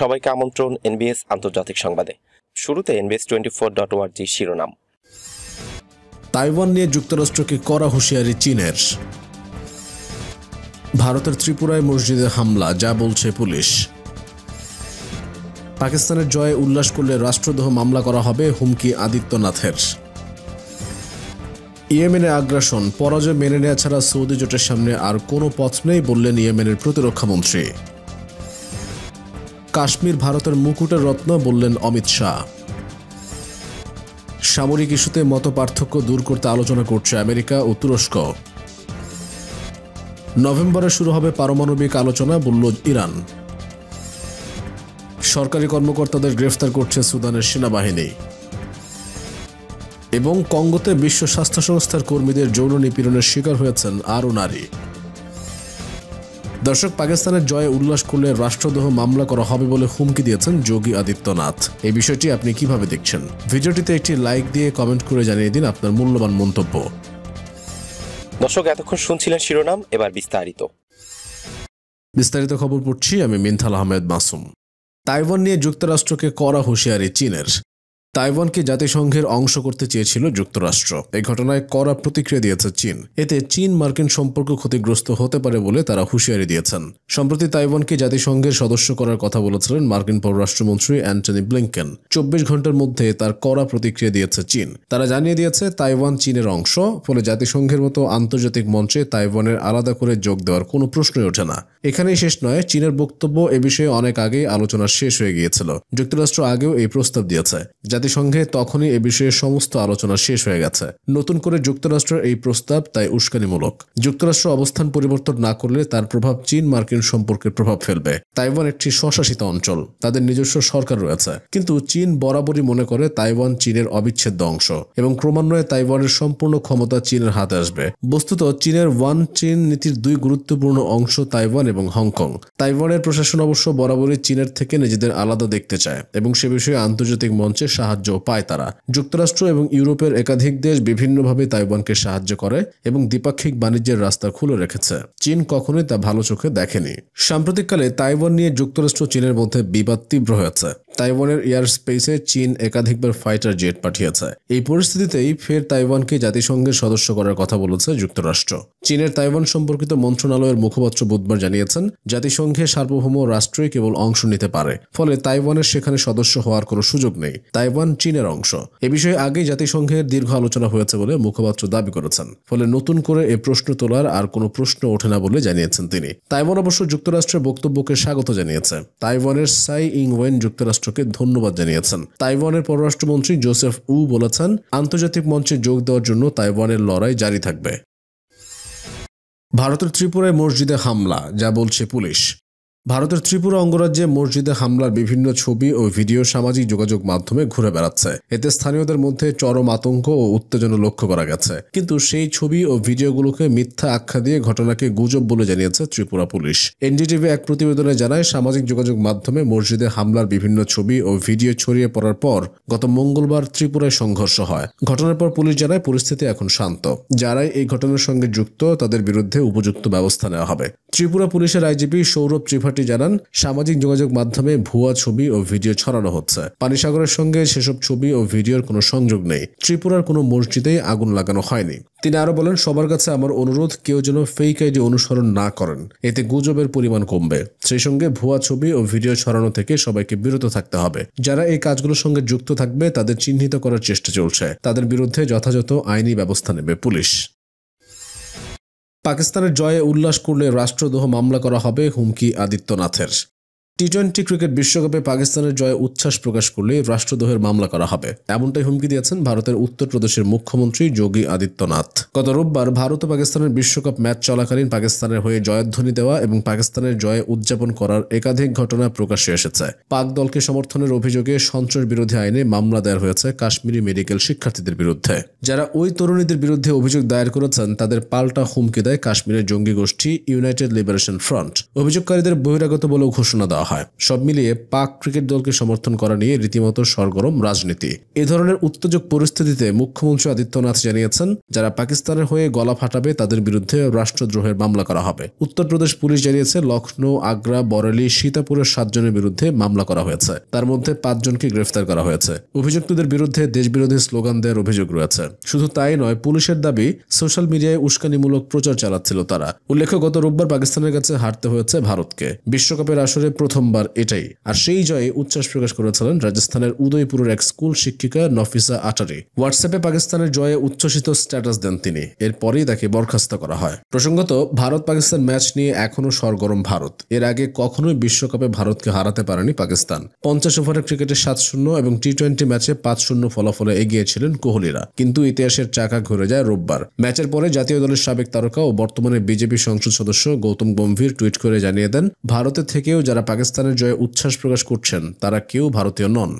সবাইকে আমন্ত্রণ এনবিএস আন্তর্জাতিক সংবাদে শুরুতে এনবিএস টোয়েন্টি ফোর ডট ওয়ার্জি শিরোনাম তাইওয়ান নিয়ে যুক্তরাষ্ট্রকে করা হুঁশিয়ারি চীনের ভারতের ত্রিপুরায় মসজিদে হামলা যা বলছে পুলিশ পাকিস্তানের জয়ে উল্লাস করলে রাষ্ট্রদ্রোহ মামলা করা হবে হুমকি আদিত্যনাথের ইয়েমেনে আগ্রাসন পরাজয় মেনে নেওয়া ছাড়া সৌদি জোটের সামনে আর কোনো পথ নেই বললেন ইয়েমেনের প্রতিরক্ষামন্ত্রী কাশ্মীর ভারতের মুকুটের রত্ন বললেন অমিত শাহ সামরিক ইস্যুতে মত পার্থক্য দূর করতে আলোচনা করছে আমেরিকা ও তুরস্ক নভেম্বরে শুরু হবে পারমাণবিক আলোচনা বলল ইরান সরকারি কর্মকর্তাদের গ্রেফতার করছে সুদানের সেনাবাহিনী এবং কঙ্গোতে বিশ্ব স্বাস্থ্য সংস্থার কর্মীদের যৌন নিপীড়নের শিকার হয়েছেন আরও নারী দর্শক পাকিস্তানের জয়ে উল্লাস করলে রাষ্ট্রদ্রোহ মামলা করা হবে বলে হুমকি দিয়েছেন যোগী আদিত্যনাথ এই বিষয়টি আপনি কিভাবে দেখছেন ভিডিওটিতে একটি লাইক দিয়ে কমেন্ট করে জানিয়ে দিন আপনার মূল্যবান মন্তব্য দর্শক এতক্ষণ শুনছিলেন শিরোনাম এবার বিস্তারিত বিস্তারিত খবর পড়ছি আমি মিনথাল আহমেদ মাসুম তাইওয়ান নিয়ে যুক্তরাষ্ট্রকে করা হুঁশিয়ারি চীনের তাইওয়ানকে জাতিসংঘের অংশ করতে চেয়েছিল যুক্তরাষ্ট্র এই ঘটনায় কড়া প্রতিক্রিয়া দিয়েছে চীন এতে চীন মার্কিন সম্পর্ক ক্ষতিগ্রস্ত হতে পারে বলে তারা হুঁশিয়ারি দিয়েছেন সম্প্রতি তাইওয়ানকে জাতিসংঘের সদস্য করার কথা বলেছিলেন মার্কিন পররাষ্ট্রমন্ত্রী অ্যান্টনি ব্লিংকেন চব্বিশ ঘন্টার মধ্যে তার কড়া প্রতিক্রিয়া দিয়েছে চীন তারা জানিয়ে দিয়েছে তাইওয়ান চীনের অংশ ফলে জাতিসংঘের মতো আন্তর্জাতিক মঞ্চে তাইওয়ানের আলাদা করে যোগ দেওয়ার কোনো প্রশ্নই ওঠে না এখানেই শেষ নয় চীনের বক্তব্য এ বিষয়ে অনেক আগেই আলোচনা শেষ হয়ে গিয়েছিল যুক্তরাষ্ট্র আগেও এই প্রস্তাব দিয়েছে জাতিসংঘে তখনই এ বিষয়ে সমস্ত আলোচনা শেষ হয়ে গেছে নতুন করে যুক্তরাষ্ট্রের এই প্রস্তাব তাই উস্কানিমূলক যুক্তরাষ্ট্র অবস্থান পরিবর্তন না করলে তার প্রভাব চীন মার্কিন সম্পর্কের প্রভাব ফেলবে তাইওয়ান একটি স্বশাসিত অঞ্চল তাদের নিজস্ব সরকার রয়েছে কিন্তু চীন বরাবরই মনে করে তাইওয়ান চীনের অবিচ্ছেদ্য অংশ এবং ক্রমান্বয়ে তাইওয়ানের সম্পূর্ণ ক্ষমতা চীনের হাতে আসবে বস্তুত চীনের ওয়ান চীন নীতির দুই গুরুত্বপূর্ণ অংশ তাইওয়ান এবং হংকং তাইওয়ানের প্রশাসন অবশ্য বরাবরই চীনের থেকে নিজেদের আলাদা দেখতে চায় এবং সে বিষয়ে আন্তর্জাতিক মঞ্চে সাহায্য সাহায্য পায় তারা যুক্তরাষ্ট্র এবং ইউরোপের একাধিক দেশ বিভিন্নভাবে তাইওয়ানকে সাহায্য করে এবং দ্বিপাক্ষিক বাণিজ্যের রাস্তা খুলে রেখেছে চীন কখনোই তা ভালো চোখে দেখেনি সাম্প্রতিককালে তাইওয়ান নিয়ে যুক্তরাষ্ট্র চীনের মধ্যে বিবাদ তীব্র হয়েছে তাইওয়ানের এয়ার স্পেসে চীন একাধিকবার ফাইটার জেট পাঠিয়েছে এই পরিস্থিতিতেই ফের তাইওয়ানকে জাতিসংঘের সদস্য করার কথা বলেছে যুক্তরাষ্ট্র চীনের তাইওয়ান সম্পর্কিত মন্ত্রণালয়ের মুখপাত্র বুধবার জানিয়েছেন জাতিসংঘে সার্বভৌম রাষ্ট্রই কেবল অংশ নিতে পারে ফলে তাইওয়ানের সেখানে সদস্য হওয়ার কোনো সুযোগ নেই তাইওয়ান চীনের অংশ এ বিষয়ে আগেই জাতিসংঘের দীর্ঘ আলোচনা হয়েছে বলে মুখপাত্র দাবি করেছেন ফলে নতুন করে এ প্রশ্ন তোলার আর কোনো প্রশ্ন ওঠে না বলে জানিয়েছেন তিনি তাইওয়ান অবশ্য যুক্তরাষ্ট্রের বক্তব্যকে স্বাগত জানিয়েছে তাইওয়ানের সাই ইং ওয়েন যুক্তরাষ্ট্র রাষ্ট্রকে ধন্যবাদ জানিয়েছেন তাইওয়ানের পররাষ্ট্রমন্ত্রী জোসেফ উ বলেছেন আন্তর্জাতিক মঞ্চে যোগ দেওয়ার জন্য তাইওয়ানের লড়াই জারি থাকবে ভারতের ত্রিপুরায় মসজিদে হামলা যা বলছে পুলিশ ভারতের ত্রিপুরা অঙ্গরাজ্যে মসজিদে হামলার বিভিন্ন ছবি ও ভিডিও সামাজিক যোগাযোগ মাধ্যমে ঘুরে বেড়াচ্ছে এতে স্থানীয়দের মধ্যে চরম আতঙ্ক ও উত্তেজনা লক্ষ্য করা গেছে কিন্তু সেই ছবি ও ভিডিওগুলোকে মিথ্যা আখ্যা দিয়ে ঘটনাকে গুজব বলে জানিয়েছে ত্রিপুরা পুলিশ এনডিটিভি এক প্রতিবেদনে জানায় সামাজিক যোগাযোগ মাধ্যমে মসজিদে হামলার বিভিন্ন ছবি ও ভিডিও ছড়িয়ে পড়ার পর গত মঙ্গলবার ত্রিপুরায় সংঘর্ষ হয় ঘটনার পর পুলিশ জানায় পরিস্থিতি এখন শান্ত যারাই এই ঘটনার সঙ্গে যুক্ত তাদের বিরুদ্ধে উপযুক্ত ব্যবস্থা নেওয়া হবে ত্রিপুরা পুলিশের আইজিপি সৌরভ ত্রিপাঠী জানান সামাজিক যোগাযোগ মাধ্যমে ভুয়া ছবি ও ভিডিও ছড়ানো হচ্ছে পানিসাগরের সঙ্গে সেসব ছবি ও ভিডিওর কোনো সংযোগ নেই ত্রিপুরার কোনো মসজিদে আগুন লাগানো হয়নি তিনি আরো বলেন সবার কাছে আমার অনুরোধ কেউ যেন ফেক আইডি অনুসরণ না করেন এতে গুজবের পরিমাণ কমবে সেই সঙ্গে ভুয়া ছবি ও ভিডিও ছড়ানো থেকে সবাইকে বিরত থাকতে হবে যারা এই কাজগুলোর সঙ্গে যুক্ত থাকবে তাদের চিহ্নিত করার চেষ্টা চলছে তাদের বিরুদ্ধে যথাযথ আইনি ব্যবস্থা নেবে পুলিশ পাকিস্তানের জয়ে উল্লাস করলে রাষ্ট্রদ্রোহ মামলা করা হবে হুমকি আদিত্যনাথের টি টোয়েন্টি ক্রিকেট বিশ্বকাপে পাকিস্তানের জয়ে উচ্ছ্বাস প্রকাশ করলে রাষ্ট্রদ্রোহের মামলা করা হবে এমনটাই হুমকি দিয়েছেন ভারতের উত্তরপ্রদেশের মুখ্যমন্ত্রী যোগী আদিত্যনাথ গত রোববার ভারত ও পাকিস্তানের বিশ্বকাপ ম্যাচ চলাকালীন পাকিস্তানের হয়ে জয়ধ্বনি দেওয়া এবং পাকিস্তানের জয়ে উদযাপন করার একাধিক ঘটনা প্রকাশ্যে এসেছে পাক দলকে সমর্থনের অভিযোগে সন্ত্রাস বিরোধী আইনে মামলা দায়ের হয়েছে কাশ্মীরি মেডিকেল শিক্ষার্থীদের বিরুদ্ধে যারা ওই তরুণীদের বিরুদ্ধে অভিযোগ দায়ের করেছেন তাদের পাল্টা হুমকি দেয় কাশ্মীরের জঙ্গি গোষ্ঠী ইউনাইটেড লিবারেশন ফ্রন্ট অভিযোগকারীদের বহিরাগত বলেও ঘোষণা দেওয়া করা হয় সব মিলিয়ে পাক ক্রিকেট দলকে সমর্থন করা নিয়ে রীতিমতো সরগরম রাজনীতি এ ধরনের উত্তেজক পরিস্থিতিতে মুখ্যমন্ত্রী আদিত্যনাথ জানিয়েছেন যারা পাকিস্তানের হয়ে গলা ফাটাবে তাদের বিরুদ্ধে রাষ্ট্রদ্রোহের মামলা করা হবে উত্তরপ্রদেশ পুলিশ জানিয়েছে লখনৌ আগ্রা বরেলি সীতাপুরের সাতজনের বিরুদ্ধে মামলা করা হয়েছে তার মধ্যে পাঁচজনকে গ্রেফতার করা হয়েছে অভিযুক্তদের বিরুদ্ধে দেশবিরোধী স্লোগান দেওয়ার অভিযোগ রয়েছে শুধু তাই নয় পুলিশের দাবি সোশ্যাল মিডিয়ায় উস্কানিমূলক প্রচার চালাচ্ছিল তারা উল্লেখ্য গত রোববার পাকিস্তানের কাছে হারতে হয়েছে ভারতকে বিশ্বকাপের আসরে প্রথম প্রথমবার এটাই আর সেই জয়ে উচ্ছ্বাস প্রকাশ করেছিলেন রাজস্থানের উদয়পুরের এক স্কুল শিক্ষিকা নফিসা আটারি হোয়াটসঅ্যাপে পাকিস্তানের জয়ে উচ্ছ্বসিত স্ট্যাটাস দেন তিনি এরপরেই তাকে বরখাস্ত করা হয় প্রসঙ্গত ভারত পাকিস্তান ম্যাচ নিয়ে এখনও সরগরম ভারত এর আগে কখনোই বিশ্বকাপে ভারতকে হারাতে পারেনি পাকিস্তান পঞ্চাশ ওভারের ক্রিকেটে সাত শূন্য এবং টি টোয়েন্টি ম্যাচে পাঁচ শূন্য ফলাফলে এগিয়েছিলেন কোহলিরা কিন্তু ইতিহাসের চাকা ঘুরে যায় রোববার ম্যাচের পরে জাতীয় দলের সাবেক তারকা ও বর্তমানে বিজেপি সংসদ সদস্য গৌতম গম্ভীর টুইট করে জানিয়ে দেন ভারতের থেকেও যারা পাকিস্তান পাকিস্তানের জয়ে উচ্ছ্বাস প্রকাশ করছেন তারা কেউ ভারতীয় নন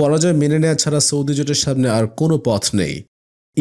পরাজয় মেনে নেওয়া ছাড়া সৌদি জোটের সামনে আর কোনো পথ নেই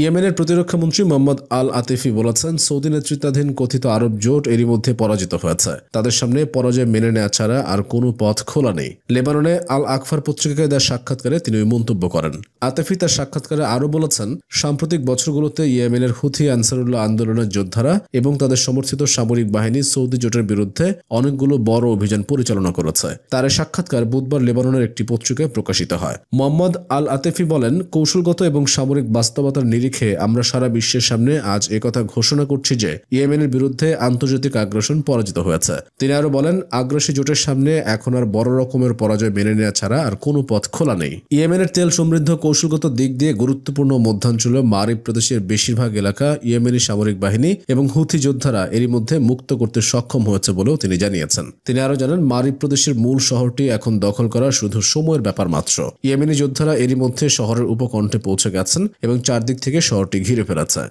ইয়েমেনের প্রতিরক্ষামন্ত্রী মোহাম্মদ আল আতিফি বলেছেন সৌদি নেতৃত্বাধীন কথিত আরব জোট এরই মধ্যে পরাজিত হয়েছে তাদের সামনে পরাজয় মেনে নেওয়া ছাড়া আর কোনো পথ খোলা নেই লেবাননে আল আকফার পত্রিকাকে দেওয়া সাক্ষাৎকারে তিনি ওই মন্তব্য করেন আতিফি তার সাক্ষাৎকারে আরও বলেছেন সাম্প্রতিক বছরগুলোতে ইয়েমেনের হুথি আনসারুল্লাহ আন্দোলনের যোদ্ধারা এবং তাদের সমর্থিত সামরিক বাহিনী সৌদি জোটের বিরুদ্ধে অনেকগুলো বড় অভিযান পরিচালনা করেছে তার সাক্ষাৎকার বুধবার লেবাননের একটি পত্রিকায় প্রকাশিত হয় মোহাম্মদ আল আতিফি বলেন কৌশলগত এবং সামরিক বাস্তবতার নিরিখে আমরা সারা বিশ্বের সামনে আজ এ কথা ঘোষণা করছি যে ইয়েমেনের বিরুদ্ধে আন্তর্জাতিক আগ্রাসন পরাজিত হয়েছে তিনি আরো বলেন আগ্রাসী জোটের সামনে এখন আর বড় রকমের পরাজয় মেনে নেওয়া ছাড়া আর কোনো পথ খোলা নেই ইয়েমেনের তেল সমৃদ্ধ কৌশলগত দিক দিয়ে গুরুত্বপূর্ণ মধ্যাঞ্চলে মারিব প্রদেশের বেশিরভাগ এলাকা ইয়েমেনি সামরিক বাহিনী এবং হুথি যোদ্ধারা এরই মধ্যে মুক্ত করতে সক্ষম হয়েছে বলেও তিনি জানিয়েছেন তিনি আরো জানান মারিব প্রদেশের মূল শহরটি এখন দখল করা শুধু সময়ের ব্যাপার মাত্র ইয়েমেনি যোদ্ধারা এরই মধ্যে শহরের উপকণ্ঠে পৌঁছে গেছেন এবং চারদিক থেকে থেকে শহরটি ঘিরে ফেলেছে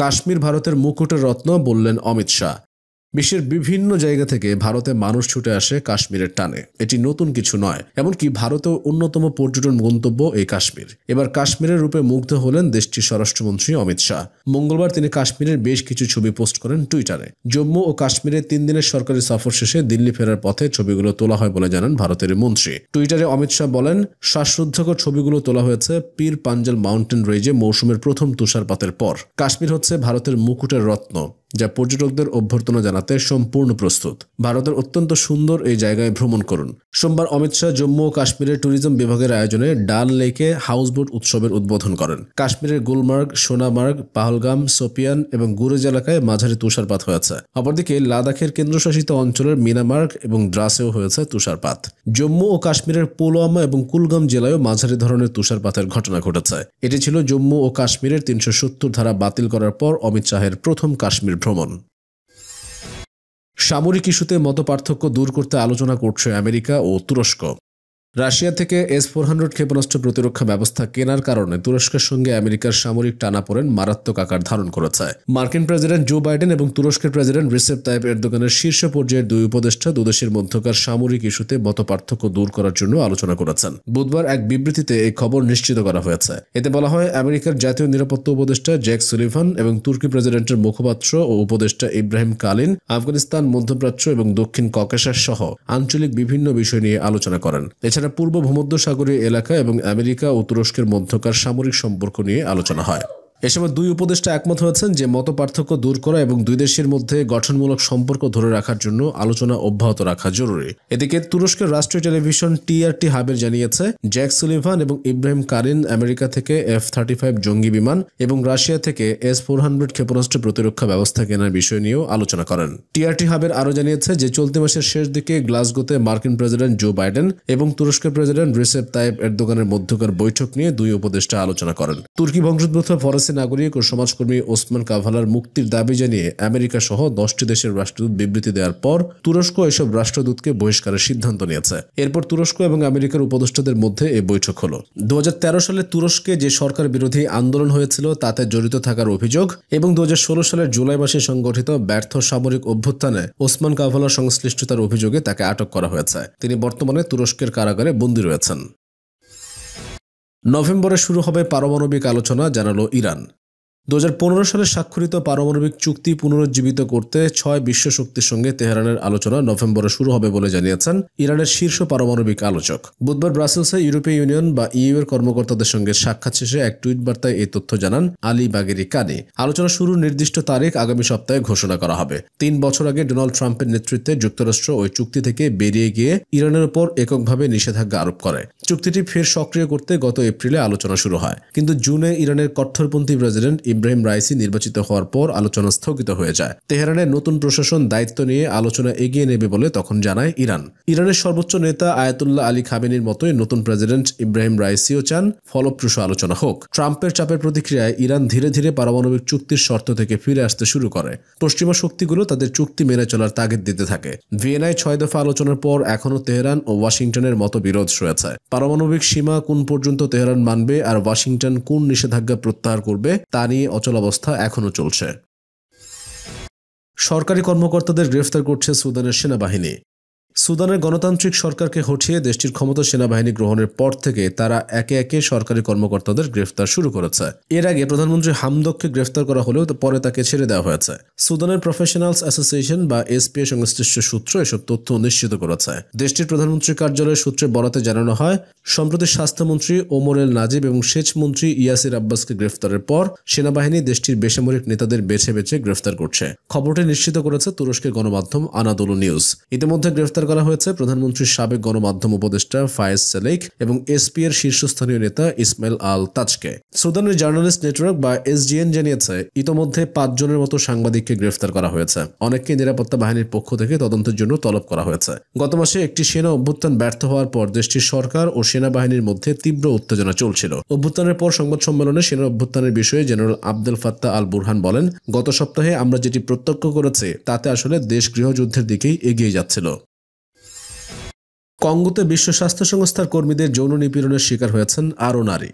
কাশ্মীর ভারতের মুকুটের রত্ন বললেন অমিত শাহ বিশ্বের বিভিন্ন জায়গা থেকে ভারতে মানুষ ছুটে আসে কাশ্মীরের টানে এটি নতুন কিছু নয় এমনকি ভারতে অন্যতম পর্যটন গন্তব্য এই কাশ্মীর এবার কাশ্মীরের রূপে মুগ্ধ হলেন দেশটির স্বরাষ্ট্রমন্ত্রী অমিত শাহ মঙ্গলবার তিনি কাশ্মীরের বেশ কিছু ছবি পোস্ট করেন টুইটারে জম্মু ও কাশ্মীরে তিন দিনের সরকারি সফর শেষে দিল্লি ফেরার পথে ছবিগুলো তোলা হয় বলে জানান ভারতের মন্ত্রী টুইটারে অমিত শাহ বলেন শ্বাসরুদ্ধকর ছবিগুলো তোলা হয়েছে পীর পাঞ্জাল মাউন্টেন রেঞ্জে মৌসুমের প্রথম তুষারপাতের পর কাশ্মীর হচ্ছে ভারতের মুকুটের রত্ন যা পর্যটকদের অভ্যর্থনা জানাতে সম্পূর্ণ প্রস্তুত ভারতের অত্যন্ত সুন্দর এই জায়গায় ভ্রমণ করুন সোমবার অমিত শাহ জম্মু ও কাশ্মীরের ট্যুরিজম বিভাগের আয়োজনে ডাল লেকে হাউসবোট উৎসবের উদ্বোধন করেন কাশ্মীরের গুলমার্গ সোনামার্গ পাহলগাম সোপিয়ান এবং গুরেজ এলাকায় মাঝারি তুষারপাত হয়েছে অপরদিকে লাদাখের কেন্দ্রশাসিত অঞ্চলের মিনামার্গ এবং দ্রাসেও হয়েছে তুষারপাত জম্মু ও কাশ্মীরের পুলওয়ামা এবং কুলগাম জেলায়ও মাঝারি ধরনের তুষারপাতের ঘটনা ঘটেছে এটি ছিল জম্মু ও কাশ্মীরের তিনশো ধারা বাতিল করার পর অমিত শাহের প্রথম কাশ্মীর কাশ্মীর ভ্রমণ সামরিক ইস্যুতে মতপার্থক্য দূর করতে আলোচনা করছে আমেরিকা ও তুরস্ক রাশিয়া থেকে এস ফোর হান্ড্রেড ক্ষেপণাস্ত্র প্রতিরক্ষা ব্যবস্থা কেনার কারণে তুরস্কের সঙ্গে আমেরিকার সামরিক টানাপোড়েন মারাত্মক আকার ধারণ করেছে মার্কিন প্রেসিডেন্ট জো বাইডেন এবং তুরস্কের প্রেসিডেন্ট রিসেপ তাইপ এরদোগানের শীর্ষ পর্যায়ের দুই উপদেষ্টা দুদেশের মধ্যকার সামরিক ইস্যুতে মতপার্থক্য দূর করার জন্য আলোচনা করেছেন বুধবার এক বিবৃতিতে এই খবর নিশ্চিত করা হয়েছে এতে বলা হয় আমেরিকার জাতীয় নিরাপত্তা উপদেষ্টা জ্যাক সুলিভান এবং তুর্কি প্রেসিডেন্টের মুখপাত্র ও উপদেষ্টা ইব্রাহিম কালিন আফগানিস্তান মধ্যপ্রাচ্য এবং দক্ষিণ ককেশার সহ আঞ্চলিক বিভিন্ন বিষয় নিয়ে আলোচনা করেন এছাড়া এছাড়া পূর্ব ভূমধ্যসাগরীয় এলাকা এবং আমেরিকা ও তুরস্কের মধ্যকার সামরিক সম্পর্ক নিয়ে আলোচনা হয় এ সময় দুই উপদেষ্টা একমত হয়েছেন যে মত পার্থক্য দূর করা এবং দুই দেশের মধ্যে গঠনমূলক সম্পর্ক ধরে রাখার জন্য আলোচনা অব্যাহত রাখা জরুরি এদিকে তুরস্কের রাষ্ট্রীয় টেলিভিশন টিআরটি হাবের জানিয়েছে জ্যাক সুলিভান এবং ইব্রাহিম কারিন আমেরিকা থেকে এফ থার্টি জঙ্গি বিমান এবং রাশিয়া থেকে এস ফোর হান্ড্রেড ক্ষেপণাস্ত্র প্রতিরক্ষা ব্যবস্থা কেনার বিষয় নিয়েও আলোচনা করেন টিআরটি হাবের আরও জানিয়েছে যে চলতি মাসের শেষ দিকে গ্লাসগোতে মার্কিন প্রেসিডেন্ট জো বাইডেন এবং তুরস্কের প্রেসিডেন্ট রিসেপ তাইব এর দোকানের মধ্যকার বৈঠক নিয়ে দুই উপদেষ্টা আলোচনা করেন তুর্কি বংশোদ্ভূত ফরেস্ট ফ্রান্সের নাগরিক ও সমাজকর্মী ওসমান কাভালার মুক্তির দাবি জানিয়ে আমেরিকা সহ দশটি দেশের রাষ্ট্রদূত বিবৃতি দেওয়ার পর তুরস্ক এসব রাষ্ট্রদূতকে বহিষ্কারের সিদ্ধান্ত নিয়েছে এরপর তুরস্ক এবং আমেরিকার উপদেষ্টাদের মধ্যে এই বৈঠক হল দু সালে তুরস্কে যে সরকার বিরোধী আন্দোলন হয়েছিল তাতে জড়িত থাকার অভিযোগ এবং দু সালের জুলাই মাসে সংগঠিত ব্যর্থ সামরিক অভ্যুত্থানে ওসমান কাভালার সংশ্লিষ্টতার অভিযোগে তাকে আটক করা হয়েছে তিনি বর্তমানে তুরস্কের কারাগারে বন্দী রয়েছেন নভেম্বরে শুরু হবে পারমাণবিক আলোচনা জানালো ইরান দু সালে স্বাক্ষরিত পারমাণবিক চুক্তি পুনরুজ্জীবিত করতে ছয় বিশ্ব শক্তির সঙ্গে তেহরানের আলোচনা নভেম্বরে শুরু হবে বলে জানিয়েছেন ইরানের শীর্ষ পারমাণবিক আলোচক বুধবার ব্রাসেলসে ইউরোপীয় ইউনিয়ন বা ইউ এর কর্মকর্তাদের সঙ্গে সাক্ষাৎ শেষে এক টুইট বার্তায় এই তথ্য জানান আলী বাগেরি কানে আলোচনা শুরুর নির্দিষ্ট তারিখ আগামী সপ্তাহে ঘোষণা করা হবে তিন বছর আগে ডোনাল্ড ট্রাম্পের নেতৃত্বে যুক্তরাষ্ট্র ওই চুক্তি থেকে বেরিয়ে গিয়ে ইরানের উপর এককভাবে নিষেধাজ্ঞা আরোপ করে চুক্তিটি ফের সক্রিয় করতে গত এপ্রিলে আলোচনা শুরু হয় কিন্তু জুনে ইরানের কট্টরপন্থী প্রেসিডেন্ট ইব্রাহিম রাইসি নির্বাচিত হওয়ার পর আলোচনা স্থগিত হয়ে যায় তেহরানের নতুন প্রশাসন দায়িত্ব নিয়ে আলোচনা এগিয়ে নেবে বলে তখন জানায় ইরান ইরানের সর্বোচ্চ নেতা আয়াতুল্লাহ আলী খামেনির মতোই নতুন প্রেসিডেন্ট ইব্রাহিম রাইসিও চান ফলপ্রসূ আলোচনা হোক ট্রাম্পের চাপের প্রতিক্রিয়ায় ইরান ধীরে ধীরে পারমাণবিক চুক্তির শর্ত থেকে ফিরে আসতে শুরু করে পশ্চিমা শক্তিগুলো তাদের চুক্তি মেনে চলার তাগিদ দিতে থাকে ভিয়েনায় ছয় দফা আলোচনার পর এখনও তেহরান ও ওয়াশিংটনের মতো বিরোধ রয়েছে পারমাণবিক সীমা কোন পর্যন্ত তেহরান মানবে আর ওয়াশিংটন কোন নিষেধাজ্ঞা প্রত্যাহার করবে তা নিয়ে অচলাবস্থা এখনও চলছে সরকারি কর্মকর্তাদের গ্রেফতার করছে সুদানের সেনাবাহিনী সুদানের গণতান্ত্রিক সরকারকে হঠিয়ে দেশটির ক্ষমতা সেনাবাহিনী গ্রহণের পর থেকে তারা একে একে সরকারি কর্মকর্তাদের গ্রেফতার শুরু করেছে এর আগে প্রধানমন্ত্রী হামদককে গ্রেফতার করা হলেও পরে তাকে ছেড়ে দেওয়া হয়েছে সুদানের প্রফেশনালস অ্যাসোসিয়েশন বা এসপিএ সংশ্লিষ্ট সূত্র এসব তথ্য নিশ্চিত করেছে দেশটির প্রধানমন্ত্রীর কার্যালয়ের সূত্রে বরাতে জানানো হয় সম্প্রতি স্বাস্থ্যমন্ত্রী ওমর এল নাজিব এবং সেচ মন্ত্রী ইয়াসির আব্বাসকে গ্রেফতারের পর সেনাবাহিনী দেশটির বেসামরিক নেতাদের বেছে বেছে গ্রেফতার করছে খবরটি নিশ্চিত করেছে তুরস্কের গণমাধ্যম আনাদোলু নিউজ ইতিমধ্যে গ্রেফতার করা হয়েছে প্রধানমন্ত্রীর সাবেক গণমাধ্যম উপদেষ্টা ফায়েজ সেলেক এবং এসপি এর শীর্ষস্থানীয় নেতা ইসমাইল আল তাজকে সুদানের জার্নালিস্ট নেটওয়ার্ক বা এসজিএন জানিয়েছে ইতোমধ্যে পাঁচজনের মতো সাংবাদিককে গ্রেফতার করা হয়েছে অনেককে নিরাপত্তা বাহিনীর পক্ষ থেকে তদন্তের জন্য তলব করা হয়েছে গত মাসে একটি সেনা অভ্যুত্থান ব্যর্থ হওয়ার পর দেশটির সরকার ও সেনাবাহিনীর মধ্যে তীব্র উত্তেজনা চলছিল অভ্যুত্থানের পর সংবাদ সম্মেলনে সেনা অভ্যুত্থানের বিষয়ে general Abdel Fattah al Burhan বলেন গত সপ্তাহে আমরা যেটি প্রত্যক্ষ করেছি তাতে আসলে দেশ গৃহযুদ্ধের দিকেই এগিয়ে যাচ্ছিল কঙ্গোতে বিশ্ব স্বাস্থ্য সংস্থার কর্মীদের যৌন নিপীড়নের শিকার হয়েছেন আরও নারী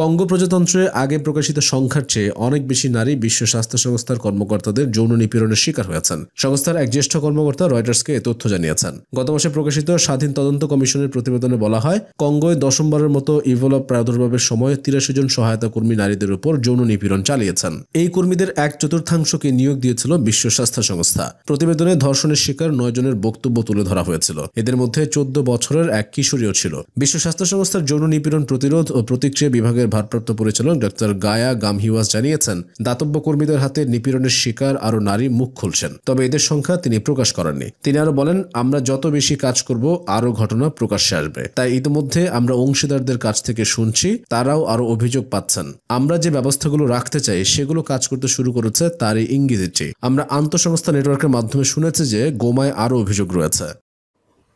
কঙ্গো প্রজাতন্ত্রে আগে প্রকাশিত সংখ্যার চেয়ে অনেক বেশি নারী বিশ্ব স্বাস্থ্য সংস্থার কর্মকর্তাদের যৌন নিপীড়নের শিকার হয়েছেন সংস্থার এক জ্যেষ্ঠ কর্মকর্তা রয়টার্সকে এ তথ্য জানিয়েছেন গত মাসে প্রকাশিত স্বাধীন তদন্ত কমিশনের প্রতিবেদনে বলা হয় কঙ্গোয় দশমবারের মতো ইভোলা প্রাদুর্ভাবের সময় তিরাশি জন সহায়তা কর্মী নারীদের উপর যৌন নিপীড়ন চালিয়েছেন এই কর্মীদের এক চতুর্থাংশকে নিয়োগ দিয়েছিল বিশ্ব স্বাস্থ্য সংস্থা প্রতিবেদনে ধর্ষণের শিকার নয় জনের বক্তব্য তুলে ধরা হয়েছিল এদের মধ্যে চোদ্দ বছরের এক কিশোরীও ছিল বিশ্ব স্বাস্থ্য সংস্থার যৌন নিপীড়ন প্রতিরোধ ও প্রতিক্রিয়া বিভাগের বিভাগের ভারপ্রাপ্ত পরিচালক ডক্টর গায়া গামহিওয়াস জানিয়েছেন দাতব্য কর্মীদের হাতে নিপীড়নের শিকার আরও নারী মুখ খুলছেন তবে এদের সংখ্যা তিনি প্রকাশ করেননি তিনি আরও বলেন আমরা যত বেশি কাজ করব আরও ঘটনা প্রকাশ্যে আসবে তাই ইতিমধ্যে আমরা অংশীদারদের কাছ থেকে শুনছি তারাও আরও অভিযোগ পাচ্ছেন আমরা যে ব্যবস্থাগুলো রাখতে চাই সেগুলো কাজ করতে শুরু করেছে তারই ইঙ্গিত আমরা আন্তঃসংস্থা নেটওয়ার্কের মাধ্যমে শুনেছি যে গোমায় আরও অভিযোগ রয়েছে